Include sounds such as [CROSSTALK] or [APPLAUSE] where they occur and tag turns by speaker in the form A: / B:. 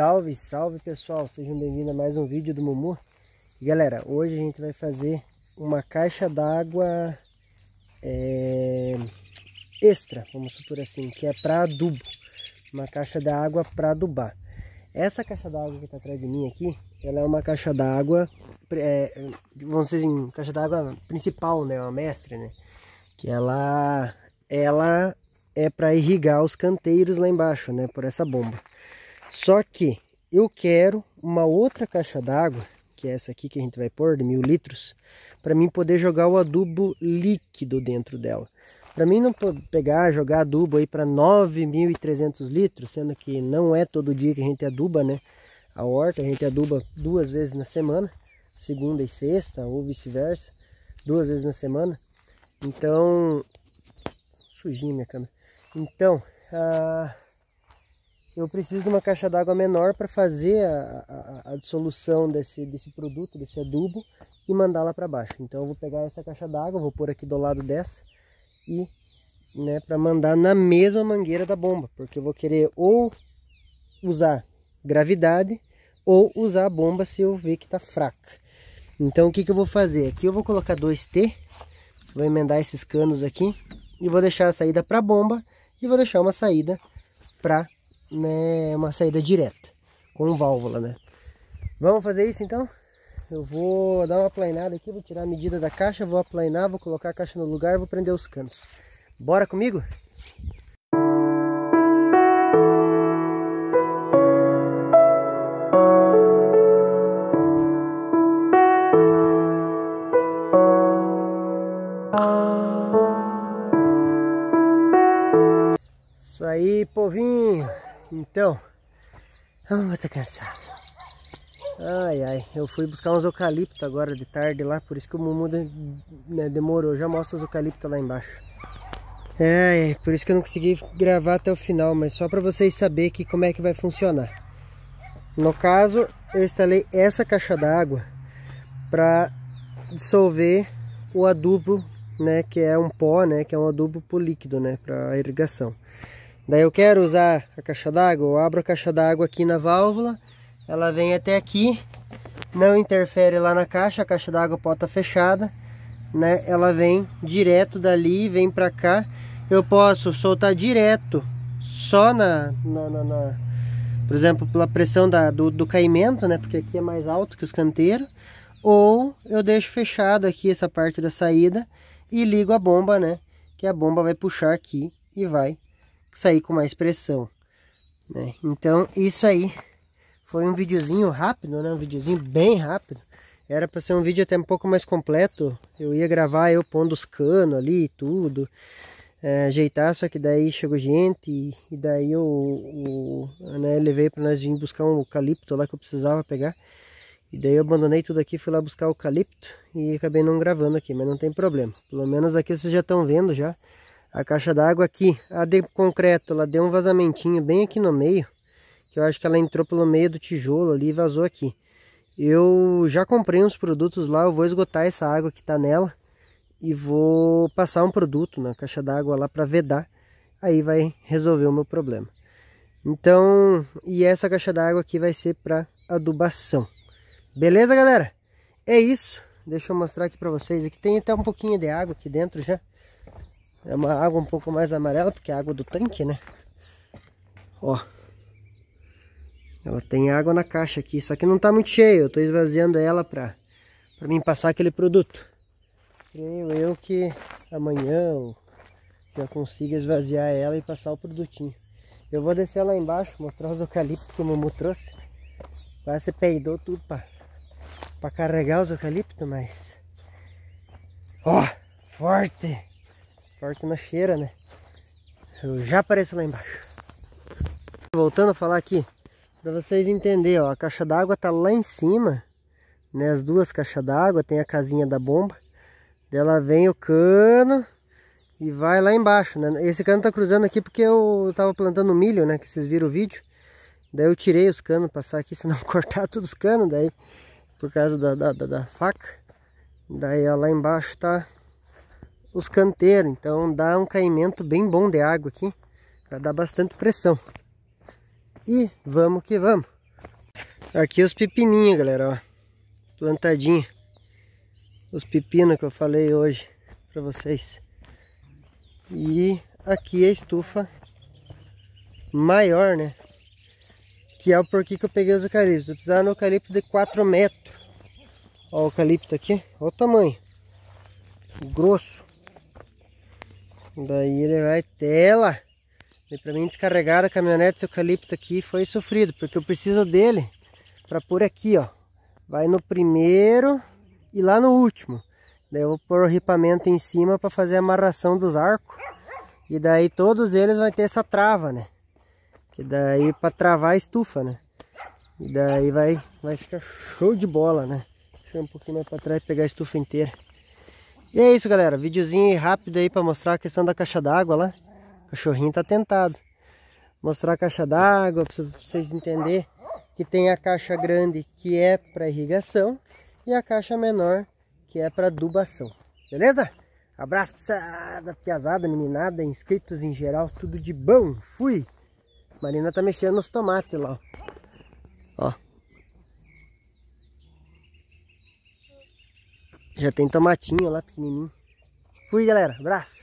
A: Salve, salve pessoal, sejam bem-vindos a mais um vídeo do Mumu e, Galera, hoje a gente vai fazer uma caixa d'água é, extra, vamos supor assim, que é para adubo Uma caixa d'água para adubar Essa caixa d'água que está atrás de mim aqui, ela é uma caixa d'água, é, vamos dizer assim, caixa d'água principal, né, uma mestre, né Que ela, ela é para irrigar os canteiros lá embaixo, né, por essa bomba só que eu quero uma outra caixa d'água, que é essa aqui que a gente vai pôr, de mil litros, para mim poder jogar o adubo líquido dentro dela. Para mim não pegar, jogar adubo aí para 9.300 litros, sendo que não é todo dia que a gente aduba, né? A horta a gente aduba duas vezes na semana, segunda e sexta, ou vice-versa, duas vezes na semana. Então, sujinha minha câmera. Então, ah, eu preciso de uma caixa d'água menor para fazer a, a, a, dissolução desse, desse produto, desse adubo e mandá-la para baixo. Então eu vou pegar essa caixa d'água, vou pôr aqui do lado dessa e né, para mandar na mesma mangueira da bomba, porque eu vou querer ou usar gravidade ou usar a bomba se eu ver que está fraca. Então o que, que eu vou fazer? Aqui eu vou colocar 2T, vou emendar esses canos aqui e vou deixar a saída para a bomba e vou deixar uma saída para né, é uma saída direta, com válvula, né? Vamos fazer isso então? Eu vou dar uma planeada aqui, vou tirar a medida da caixa, vou aplanar, vou colocar a caixa no lugar, vou prender os canos. Bora comigo? Isso aí, povinho! Então, eu estar cansado. Ai, ai, eu fui buscar uns eucalipto agora de tarde lá, por isso que o Mumu né, demorou. Eu já mostro os eucalipto lá embaixo. É, por isso que eu não consegui gravar até o final, mas só para vocês saberem que como é que vai funcionar. No caso, eu instalei essa caixa d'água para dissolver o adubo, né, que é um pó, né, que é um adubo por líquido, né, para irrigação. Daí eu quero usar a caixa d'água, eu abro a caixa d'água aqui na válvula, ela vem até aqui, não interfere lá na caixa, a caixa d'água pode estar tá fechada, né? Ela vem direto dali, vem para cá, eu posso soltar direto, só na, na, na, na por exemplo, pela pressão da, do, do caimento, né? Porque aqui é mais alto que os canteiros, ou eu deixo fechado aqui essa parte da saída e ligo a bomba, né? Que a bomba vai puxar aqui e vai sair com mais pressão. Né? Então isso aí foi um videozinho rápido, né? um videozinho bem rápido. Era para ser um vídeo até um pouco mais completo. Eu ia gravar eu pondo os canos ali e tudo. É, ajeitar, só que daí chegou gente e, e daí eu, o, né, levei para nós vir buscar um eucalipto lá que eu precisava pegar. E daí eu abandonei tudo aqui, fui lá buscar o eucalipto e acabei não gravando aqui, mas não tem problema. Pelo menos aqui vocês já estão vendo já a caixa d'água aqui, a de concreto, ela deu um vazamentinho bem aqui no meio, que eu acho que ela entrou pelo meio do tijolo ali e vazou aqui. Eu já comprei uns produtos lá, eu vou esgotar essa água que está nela e vou passar um produto na caixa d'água lá para vedar, aí vai resolver o meu problema. Então, e essa caixa d'água aqui vai ser para adubação. Beleza, galera? É isso. Deixa eu mostrar aqui para vocês. Aqui tem até um pouquinho de água aqui dentro já. É uma água um pouco mais amarela, porque é água do tanque, né? Ó. Ela tem água na caixa aqui, só que não tá muito cheia. Eu tô esvaziando ela pra, pra mim passar aquele produto. Creio eu que amanhã eu já consiga esvaziar ela e passar o produtinho. Eu vou descer lá embaixo, mostrar os eucaliptos que o Mumu trouxe. Quase você peidou tudo pra, pra carregar os eucaliptos, mas... Ó, forte! Pior que cheira, né? Eu já apareço lá embaixo. Voltando a falar aqui, para vocês entenderem, ó, a caixa d'água tá lá em cima, né? As duas caixas d'água, tem a casinha da bomba. Dela vem o cano e vai lá embaixo, né? Esse cano tá cruzando aqui porque eu tava plantando milho, né? Que vocês viram o vídeo. Daí eu tirei os canos, passar aqui, [LAUGHS] senão cortar todos os canos, daí por causa da, da, da, da faca. Daí ó, lá embaixo tá os canteiros. Então dá um caimento bem bom de água aqui. Vai dar bastante pressão. E vamos que vamos. Aqui os pepininhos, galera, ó. Plantadinho. Os pepinos que eu falei hoje para vocês. E aqui a estufa maior, né? Que é o porquê que eu peguei os eucaliptos. Eu precisava de um eucalipto de 4 metros. o eucalipto aqui. Olha o tamanho. O grosso. Daí ele vai, tela. E para mim descarregar a caminhonete de eucalipto aqui foi sofrido, porque eu preciso dele para pôr aqui, ó. Vai no primeiro e lá no último. Daí eu vou pôr o ripamento em cima para fazer a amarração dos arcos. E daí todos eles vão ter essa trava, né? Que daí para travar a estufa, né? E daí vai, vai ficar show de bola, né? Deixa eu um pouquinho mais para trás e pegar a estufa inteira. E é isso, galera. Videozinho rápido aí para mostrar a questão da caixa d'água lá. O cachorrinho tá tentado. Mostrar a caixa d'água para vocês entenderem que tem a caixa grande que é para irrigação e a caixa menor que é para adubação. Beleza? Abraço piazada, piazada, meninada, inscritos em geral, tudo de bom. Fui! Marina tá mexendo nos tomates lá, ó. Já tem tomatinho lá pequenininho. Fui, galera. Abraço.